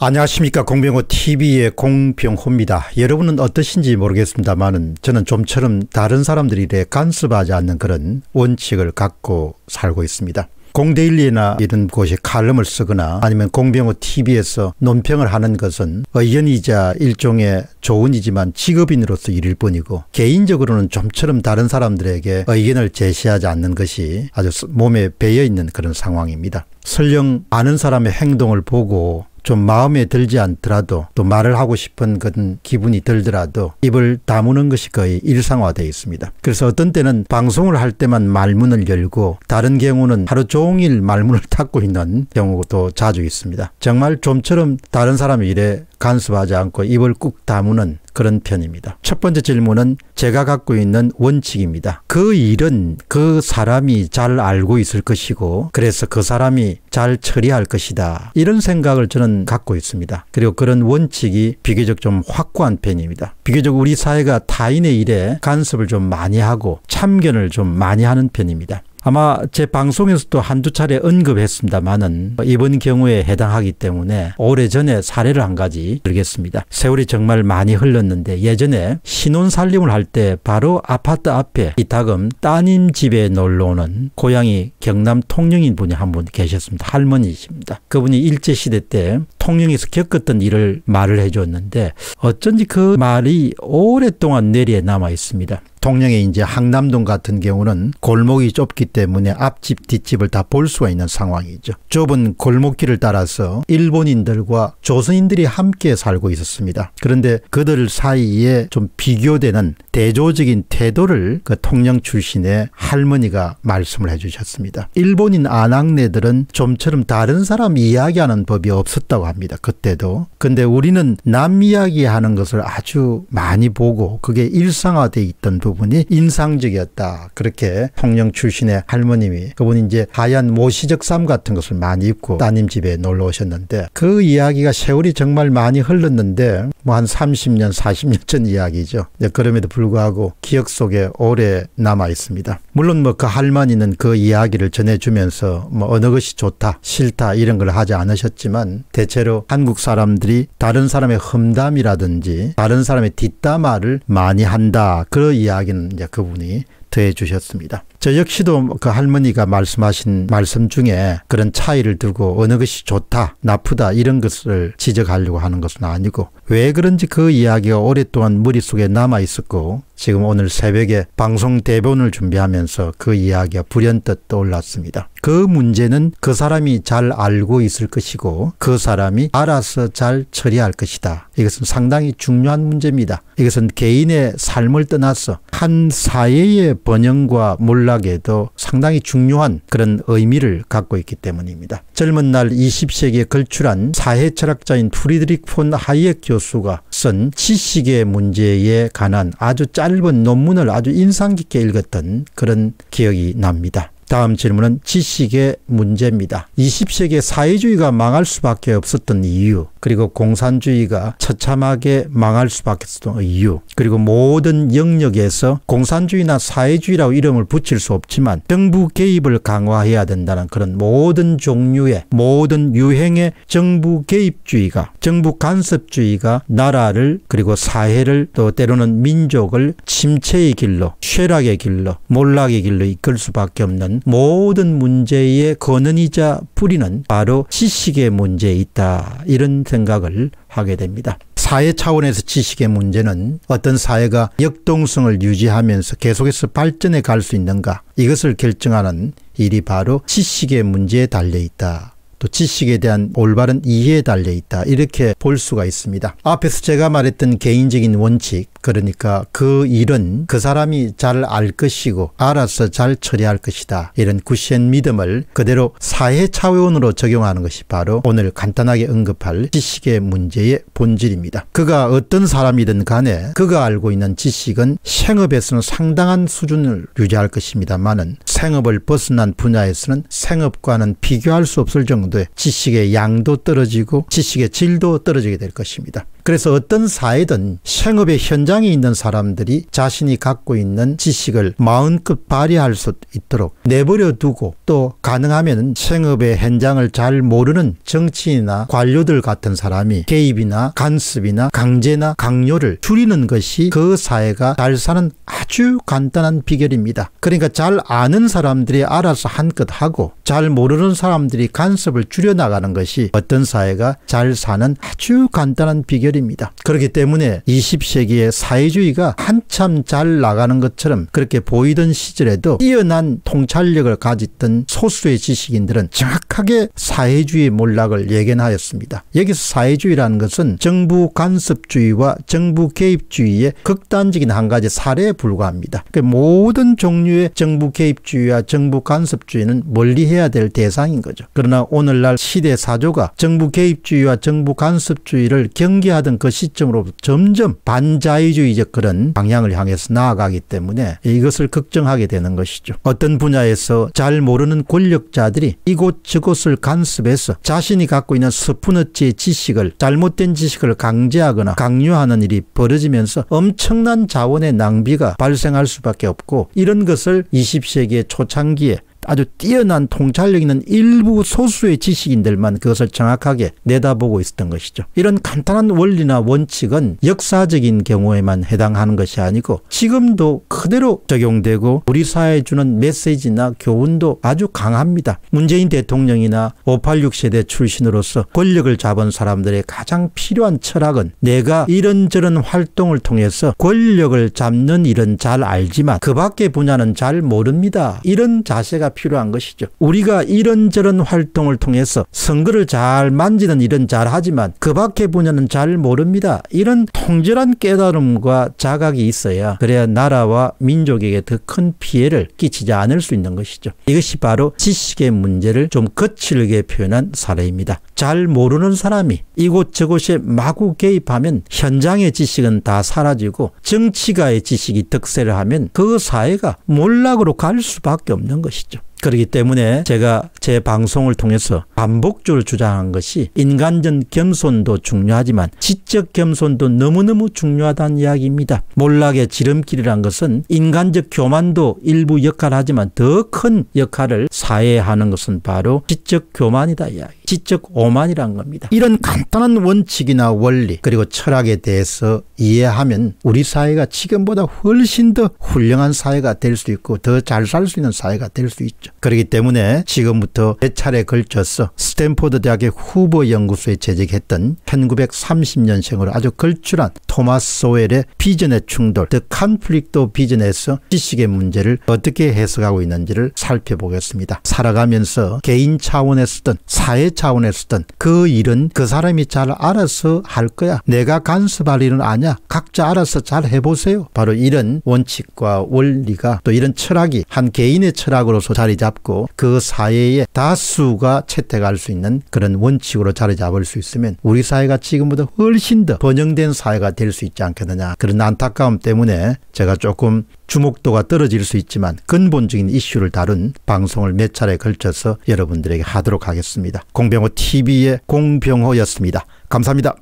안녕하십니까 공병호 TV의 공병호입니다. 여러분은 어떠신지 모르겠습니다만은 저는 좀처럼 다른 사람들에게 간섭하지 않는 그런 원칙을 갖고 살고 있습니다. 공데일리나 이런 곳에 칼럼을 쓰거나 아니면 공병호 TV에서 논평을 하는 것은 의견이자 일종의 조언이지만 직업인으로서 일일 뿐이고 개인적으로는 좀처럼 다른 사람들에게 의견을 제시하지 않는 것이 아주 몸에 배어 있는 그런 상황입니다. 설령 아는 사람의 행동을 보고 좀 마음에 들지 않더라도 또 말을 하고 싶은 그런 기분이 들더라도 입을 다무는 것이 거의 일상화되어 있습니다. 그래서 어떤 때는 방송을 할 때만 말문을 열고 다른 경우는 하루 종일 말문을 닫고 있는 경우도 자주 있습니다. 정말 좀처럼 다른 사람의 일에 간섭하지 않고 입을 꾹 다무는 그런 편입니다. 첫 번째 질문은 제가 갖고 있는 원칙입니다. 그 일은 그 사람이 잘 알고 있을 것이고 그래서 그 사람이 잘 처리할 것이다. 이런 생각을 저는 갖고 있습니다. 그리고 그런 원칙이 비교적 좀 확고한 편입니다. 비교적 우리 사회가 타인의 일에 간섭을 좀 많이 하고 참견을 좀 많이 하는 편입니다. 아마 제 방송에서도 한두 차례 언급했습니다만은 이번 경우에 해당하기 때문에 오래전에 사례를 한 가지 드리겠습니다. 세월이 정말 많이 흘렀는데 예전에 신혼 살림을 할 때 바로 아파트 앞에 이타금 따님 집에 놀러오는 고향이 경남 통영인 분이 한 분 계셨습니다. 할머니십니다. 그분이 일제시대 때 통영에서 겪었던 일을 말을 해줬는데 어쩐지 그 말이 오랫동안 내리에 남아 있습니다. 통영의 이제 항남동 같은 경우는 골목이 좁기 때문에 앞집 뒷집을 다 볼 수가 있는 상황이죠. 좁은 골목길을 따라서 일본인들과 조선인들이 함께 살고 있었습니다. 그런데 그들 사이에 좀 비교되는 대조적인 태도를 그통영 출신의 할머니가 말씀을 해주셨습니다. 일본인 아낙네들은 좀처럼 다른 사람 이야기하는 법이 없었다고 합니다. 그때도. 근데 우리는 남 이야기하는 것을 아주 많이 보고 그게 일상화되어 있던 부분. 부분이 인상적이었다. 그렇게 통영 출신의 할머님이 그분이 이제 하얀 모시적 쌈 같은 것을 많이 입고 따님 집에 놀러 오셨는데 그 이야기가 세월이 정말 많이 흘렀는데 뭐한 30년, 40년 전 이야기죠. 예, 그럼에도 불구하고 기억 속에 오래 남아 있습니다. 물론 뭐 그 할머니는 그 이야기를 전해주면서 뭐 어느 것이 좋다, 싫다 이런 걸 하지 않으셨지만 대체로 한국 사람들이 다른 사람의 험담이라든지 다른 사람의 뒷담화를 많이 한다. 그 이야기는 이제 그분이 더해 주셨습니다. 저 역시도 그 할머니가 말씀하신 말씀 중에 그런 차이를 두고 어느 것이 좋다, 나쁘다 이런 것을 지적하려고 하는 것은 아니고 왜 그런지 그 이야기가 오랫동안 머릿속에 남아 있었고 지금 오늘 새벽에 방송 대본을 준비하면서 그 이야기가 불현듯 떠올랐습니다. 그 문제는 그 사람이 잘 알고 있을 것이고 그 사람이 알아서 잘 처리할 것이다. 이것은 상당히 중요한 문제입니다. 이것은 개인의 삶을 떠나서 한 사회의 번영과 몰락에도 상당히 중요한 그런 의미를 갖고 있기 때문입니다. 젊은 날 20세기에 걸출한 사회 철학자인 프리드릭 폰하이 е 교수가 쓴 지식의 문제에 관한 아주 짧은 논문을 아주 인상 깊게 읽었던 그런 기억이 납니다. 다음 질문은 지식의 문제입니다. 20세기 사회주의가 망할 수밖에 없었던 이유, 그리고 공산주의가 처참하게 망할 수밖에 없었던 이유, 그리고 모든 영역에서 공산주의나 사회주의라고 이름을 붙일 수 없지만 정부 개입을 강화해야 된다는 그런 모든 종류의 모든 유행의 정부 개입주의가 정부 간섭주의가 나라를 그리고 사회를 또 때로는 민족을 침체의 길로 쇠락의 길로 몰락의 길로 이끌 수밖에 없는 모든 문제의 근원이자 뿌리는 바로 지식의 문제에 있다. 이런 생각을 하게 됩니다. 사회 차원에서 지식의 문제는 어떤 사회가 역동성을 유지하면서 계속해서 발전해 갈 수 있는가 이것을 결정하는 일이 바로 지식의 문제에 달려 있다. 또 지식에 대한 올바른 이해에 달려 있다. 이렇게 볼 수가 있습니다. 앞에서 제가 말했던 개인적인 원칙, 그러니까 그 일은 그 사람이 잘 알 것이고 알아서 잘 처리할 것이다. 이런 구시엔 믿음을 그대로 사회 차원으로 적용하는 것이 바로 오늘 간단하게 언급할 지식의 문제의 본질입니다. 그가 어떤 사람이든 간에 그가 알고 있는 지식은 생업에서는 상당한 수준을 유지할 것입니다만은 생업을 벗어난 분야에서는 생업과는 비교할 수 없을 정도의 지식의 양도 떨어지고 지식의 질도 떨어지게 될 것입니다. 그래서 어떤 사회든 생업의 현장에 있는 사람들이 자신이 갖고 있는 지식을 마음껏 발휘할 수 있도록 내버려 두고 또 가능하면 생업의 현장을 잘 모르는 정치인이나 관료들 같은 사람이 개입이나 간섭이나 강제나 강요를 줄이는 것이 그 사회가 잘 사는 아주 간단한 비결입니다. 그러니까 잘 아는 사람들이 알아서 한껏 하고 잘 모르는 사람들이 간섭을 줄여나가는 것이 어떤 사회가 잘 사는 아주 간단한 비결입니다. 사실입니다. 그렇기 때문에 20세기의 사회주의가 한참 잘 나가는 것처럼 그렇게 보이던 시절에도 뛰어난 통찰력을 가졌던 소수의 지식인들은 정확하게 사회주의 몰락을 예견하였습니다. 여기서 사회주의라는 것은 정부 간섭주의와 정부 개입주의의 극단적인 한 가지 사례에 불과합니다. 그 모든 종류의 정부 개입주의와 정부 간섭주의는 멀리해야 될 대상인 거죠. 그러나 오늘날 시대 사조가 정부 개입주의와 정부 간섭주의를 경계하 하던 그 시점으로 점점 반자유주의적 그런 방향을 향해서 나아가기 때문에 이것을 걱정하게 되는 것이죠. 어떤 분야에서 잘 모르는 권력자들이 이곳저곳을 간섭해서 자신이 갖고 있는 스푼어치의 지식을 잘못된 지식을 강제하거나 강요하는 일이 벌어지면서 엄청난 자원의 낭비가 발생할 수밖에 없고 이런 것을 20세기의 초창기에 아주 뛰어난 통찰력 있는 일부 소수의 지식인들만 그것을 정확하게 내다보고 있었던 것이죠. 이런 간단한 원리나 원칙은 역사적인 경우에만 해당하는 것이 아니고 지금도 그대로 적용되고 우리 사회에 주는 메시지나 교훈도 아주 강합니다. 문재인 대통령이나 586 세대 출신으로서 권력을 잡은 사람들의 가장 필요한 철학은 내가 이런저런 활동을 통해서 권력을 잡는 일은 잘 알지만 그 밖의 분야는 잘 모릅니다. 이런 자세가 해야 필요한 것이죠. 우리가 이런저런 활동을 통해서 선거를 잘 만지는 일은 잘하지만 그 밖의 분야는 잘 모릅니다. 이런 통절한 깨달음과 자각이 있어야 그래야 나라와 민족에게 더 큰 피해를 끼치지 않을 수 있는 것이죠. 이것이 바로 지식의 문제를 좀 거칠게 표현한 사례입니다. 잘 모르는 사람이 이곳저곳에 마구 개입하면 현장의 지식은 다 사라지고 정치가의 지식이 득세를 하면 그 사회가 몰락으로 갈 수밖에 없는 것이죠. 그렇기 때문에 제가 제 방송을 통해서 반복적으로 주장한 것이 인간적 겸손도 중요하지만 지적 겸손도 너무너무 중요하다는 이야기입니다. 몰락의 지름길이란 것은 인간적 교만도 일부 역할을 하지만 더 큰 역할을 사회에 하는 것은 바로 지적 교만이다 이야기. 지적 오만이란 겁니다. 이런 간단한 원칙이나 원리 그리고 철학에 대해서 이해하면 우리 사회가 지금보다 훨씬 더 훌륭한 사회가 될 수 있고 더 잘 살 수 있는 사회가 될 수 있죠. 그렇기 때문에 지금부터 몇 차례 걸쳐서 스탠포드 대학의 후보 연구소에 재직했던 1930년생으로 아주 걸출한 토마스 소웰의 비전의 충돌, The 릭 o 비전에서 지식의 문제를 어떻게 해석하고 있는지를 살펴보겠습니다. 살아가면서 개인 차원에 서든 사회 차원에 서든그 일은 그 사람이 잘 알아서 할 거야. 내가 간섭할 일은 아니야. 각자 알아서 잘 해보세요. 바로 이런 원칙과 원리가 또 이런 철학이 한 개인의 철학으로서 자리 잡 잡고 그 사회의 다수가 채택할 수 있는 그런 원칙으로 자리 잡을 수 있으면 우리 사회가 지금보다 훨씬 더 번영된 사회가 될 수 있지 않겠느냐 그런 안타까움 때문에 제가 조금 주목도가 떨어질 수 있지만 근본적인 이슈를 다룬 방송을 몇 차례 걸쳐서 여러분들에게 하도록 하겠습니다. 공병호 TV의 공병호였습니다. 감사합니다.